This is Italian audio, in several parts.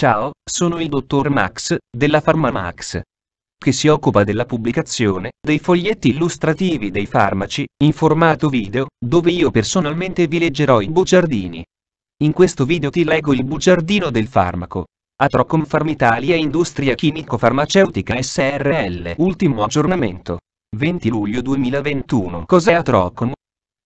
Ciao, sono il dottor Max, della PharmaMax, che si occupa della pubblicazione dei foglietti illustrativi dei farmaci, in formato video, dove io personalmente vi leggerò i bugiardini. In questo video ti leggo il bugiardino del farmaco. Atrocom Farmitalia Industria Chimico-Farmaceutica SRL Ultimo aggiornamento. 20 luglio 2021 Cos'è Atrocom?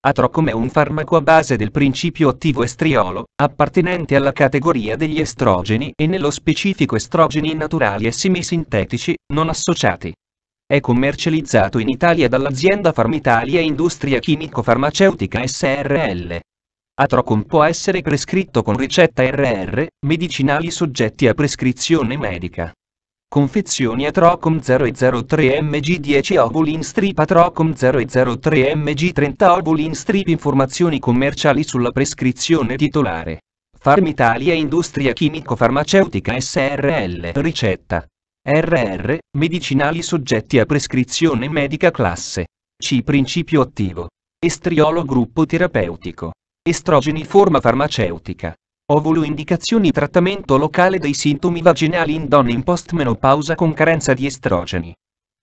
Atrocom è un farmaco a base del principio attivo estriolo, appartenente alla categoria degli estrogeni e nello specifico estrogeni naturali e semisintetici, non associati. È commercializzato in Italia dall'azienda Farmitalia Industria Chimico-Farmaceutica SRL. Atrocom può essere prescritto con ricetta RR, medicinali soggetti a prescrizione medica. Confezioni a Trocom 003 mg 10 Obolin Strip a Trocom 003 mg 30 Obolin Strip Informazioni commerciali sulla prescrizione titolare. Farmitalia Industria Chimico-Farmaceutica SRL Ricetta. RR, medicinali soggetti a prescrizione medica classe. C. Principio attivo. Estriolo gruppo terapeutico. Estrogeni forma farmaceutica. Ovulo indicazioni trattamento locale dei sintomi vaginali in donne in postmenopausa con carenza di estrogeni.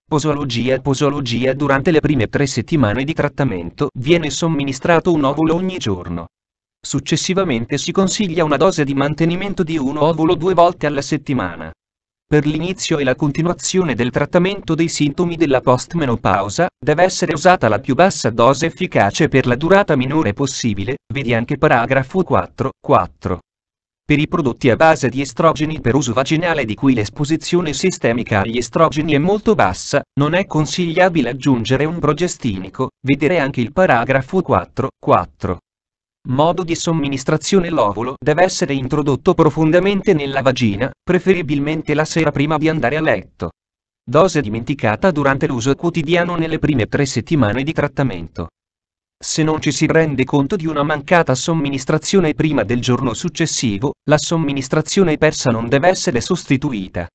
Posologia Posologia durante le prime tre settimane di trattamento viene somministrato un ovulo ogni giorno. Successivamente si consiglia una dose di mantenimento di un ovulo due volte alla settimana per l'inizio e la continuazione del trattamento dei sintomi della postmenopausa, deve essere usata la più bassa dose efficace per la durata minore possibile, vedi anche paragrafo 4, 4. Per i prodotti a base di estrogeni per uso vaginale di cui l'esposizione sistemica agli estrogeni è molto bassa, non è consigliabile aggiungere un progestinico, vedere anche il paragrafo 4, 4 modo di somministrazione l'ovulo deve essere introdotto profondamente nella vagina, preferibilmente la sera prima di andare a letto. Dose dimenticata durante l'uso quotidiano nelle prime tre settimane di trattamento. Se non ci si rende conto di una mancata somministrazione prima del giorno successivo, la somministrazione persa non deve essere sostituita.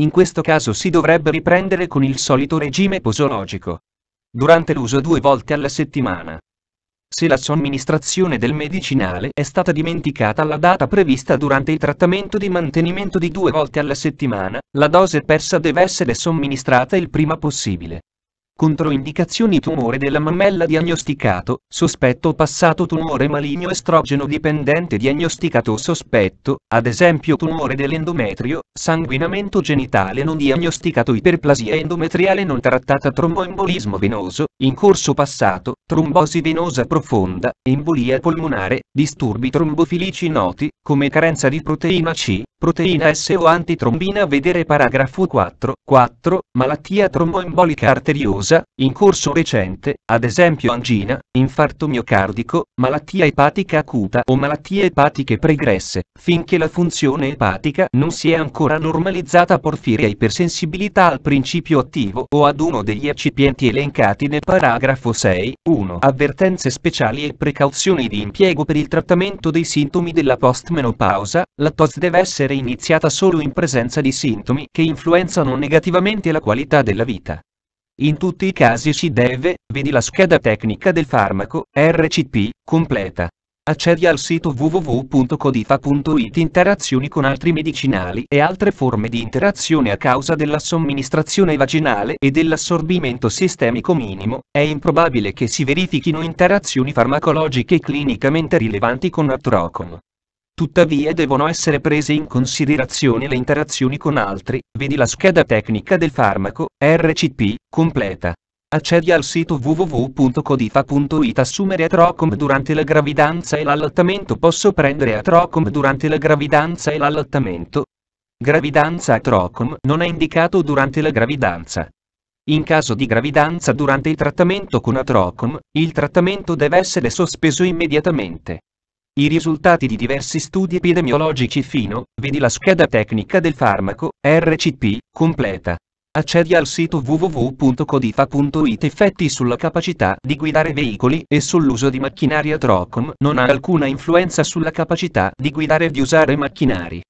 In questo caso si dovrebbe riprendere con il solito regime posologico. Durante l'uso due volte alla settimana se la somministrazione del medicinale è stata dimenticata alla data prevista durante il trattamento di mantenimento di due volte alla settimana, la dose persa deve essere somministrata il prima possibile. Controindicazioni tumore della mammella diagnosticato, sospetto passato tumore maligno estrogeno dipendente diagnosticato sospetto, ad esempio tumore dell'endometrio, sanguinamento genitale non diagnosticato iperplasia endometriale non trattata tromboembolismo venoso, in corso passato, trombosi venosa profonda, embolia polmonare, disturbi trombofilici noti, come carenza di proteina C, Proteina S o antitrombina vedere paragrafo 4, 4, malattia tromboembolica arteriosa, in corso recente, ad esempio angina, infarto miocardico, malattia epatica acuta o malattie epatiche pregresse, finché la funzione epatica non si è ancora normalizzata porfiria ipersensibilità al principio attivo o ad uno degli eccipienti elencati nel paragrafo 6, 1. Avvertenze speciali e precauzioni di impiego per il trattamento dei sintomi della postmenopausa, la TOS deve essere essere iniziata solo in presenza di sintomi che influenzano negativamente la qualità della vita. In tutti i casi si deve, vedi la scheda tecnica del farmaco, RCP, completa. Accedi al sito www.codifa.it Interazioni con altri medicinali e altre forme di interazione a causa della somministrazione vaginale e dell'assorbimento sistemico minimo, è improbabile che si verifichino interazioni farmacologiche clinicamente rilevanti con Atrocon. Tuttavia devono essere prese in considerazione le interazioni con altri, vedi la scheda tecnica del farmaco, RCP, completa. Accedi al sito www.codifa.it Assumere atrocom durante la gravidanza e l'allattamento Posso prendere atrocom durante la gravidanza e l'allattamento? Gravidanza atrocom non è indicato durante la gravidanza. In caso di gravidanza durante il trattamento con atrocom, il trattamento deve essere sospeso immediatamente. I risultati di diversi studi epidemiologici fino, vedi la scheda tecnica del farmaco, RCP, completa. Accedi al sito www.codifa.it Effetti sulla capacità di guidare veicoli e sull'uso di macchinaria Trocom non ha alcuna influenza sulla capacità di guidare e di usare macchinari.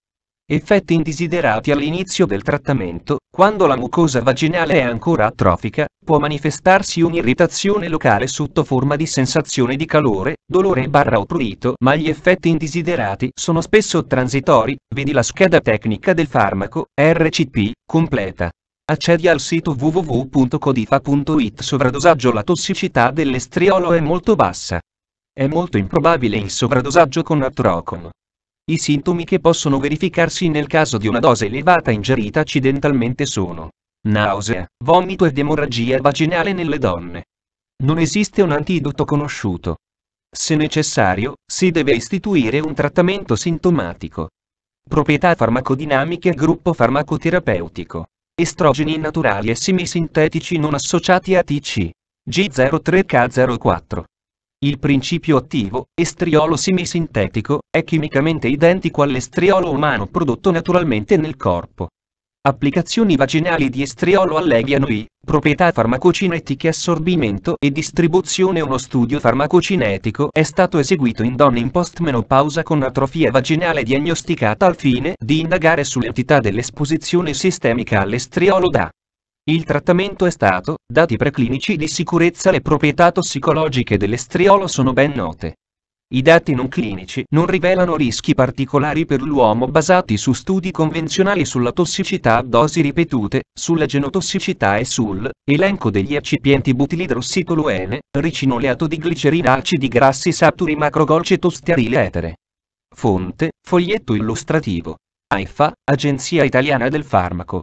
Effetti indesiderati all'inizio del trattamento, quando la mucosa vaginale è ancora atrofica, può manifestarsi un'irritazione locale sotto forma di sensazione di calore, dolore barra o prurito, ma gli effetti indesiderati sono spesso transitori, vedi la scheda tecnica del farmaco, RCP, completa. Accedi al sito www.codifa.it Sovradosaggio La tossicità dell'estriolo è molto bassa. È molto improbabile il sovradosaggio con atrocom. I sintomi che possono verificarsi nel caso di una dose elevata ingerita accidentalmente sono nausea, vomito ed emorragia vaginale nelle donne. Non esiste un antidoto conosciuto. Se necessario, si deve istituire un trattamento sintomatico. Proprietà farmacodinamiche Gruppo farmacoterapeutico. Estrogeni naturali e semisintetici non associati a TC. G03K04. Il principio attivo, estriolo semisintetico, è chimicamente identico all'estriolo umano prodotto naturalmente nel corpo. Applicazioni vaginali di estriolo alleviano i, proprietà farmacocinetiche assorbimento e distribuzione Uno studio farmacocinetico è stato eseguito in donne in postmenopausa con atrofia vaginale diagnosticata al fine di indagare sull'entità dell'esposizione sistemica all'estriolo da il trattamento è stato, dati preclinici di sicurezza le proprietà tossicologiche dell'estriolo sono ben note. I dati non clinici non rivelano rischi particolari per l'uomo basati su studi convenzionali sulla tossicità a dosi ripetute, sulla genotossicità e sul elenco degli eccipienti butilidrossitoluene, ricinoleato di glicerina acidi grassi saturi macrogolceto sterile etere. Fonte, foglietto illustrativo. AIFA, Agenzia Italiana del Farmaco.